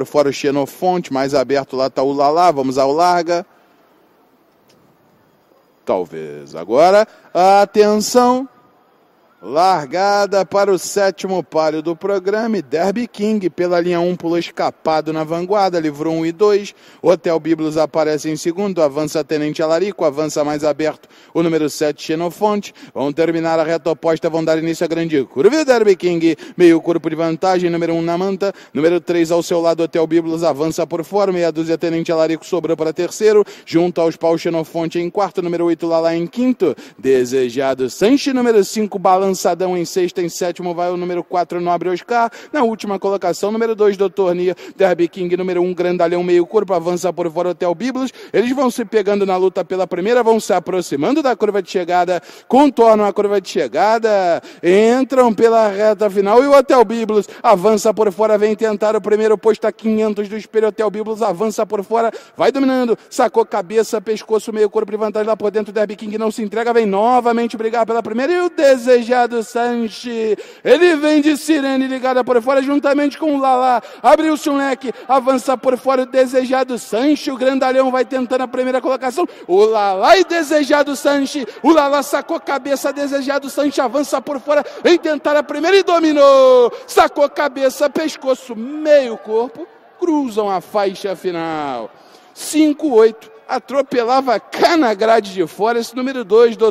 Para fora o Xenofonte, mais aberto lá está o Lalá, vamos ao Larga. Talvez. Agora, atenção. Largada para o sétimo páreo do programa Derby King pela linha 1 pulou escapado na vanguarda, livrou 1 e 2. Hotel Biblos aparece em segundo, avança Tenente Alarico, avança mais aberto o número 7 Xenofonte. Vão terminar a reta oposta, vão dar início a grande curva. Derby King, meio corpo de vantagem, número 1 na manta, número 3 ao seu lado, Hotel Biblos avança por fora, meia dúzia Tenente Alarico sobrou para terceiro, junto aos paus Xenofonte em quarto, número 8 Lala em quinto, desejado Sanche, número 5 balança Lançadão em sexta, em sétimo vai o número 4, Nobre Oscar. Na última colocação, número 2, Doutor Nia. Derby King, número 1, um, Grandalhão Meio Corpo, avança por fora Hotel Biblos. Eles vão se pegando na luta pela primeira, vão se aproximando da curva de chegada, contornam a curva de chegada, entram pela reta final e o Hotel Biblos avança por fora, vem tentar o primeiro posto a 500 do espelho. Hotel Biblos avança por fora, vai dominando, sacou cabeça, pescoço, meio corpo e vantagem lá por dentro. Derby King não se entrega, vem novamente brigar pela primeira e o desejar do Sanche. Ele vem de sirene ligada por fora, juntamente com o Lala. Abriu-se um leque, avança por fora o desejado Sanche. O grandalhão vai tentando a primeira colocação. O Lala e desejado Sanche. O Lala sacou a cabeça, desejado Sanche avança por fora em tentar a primeira e dominou. Sacou cabeça, pescoço, meio corpo. Cruzam a faixa final. 5-8 atropelava cá na grade de fora. Esse número 2, doutor.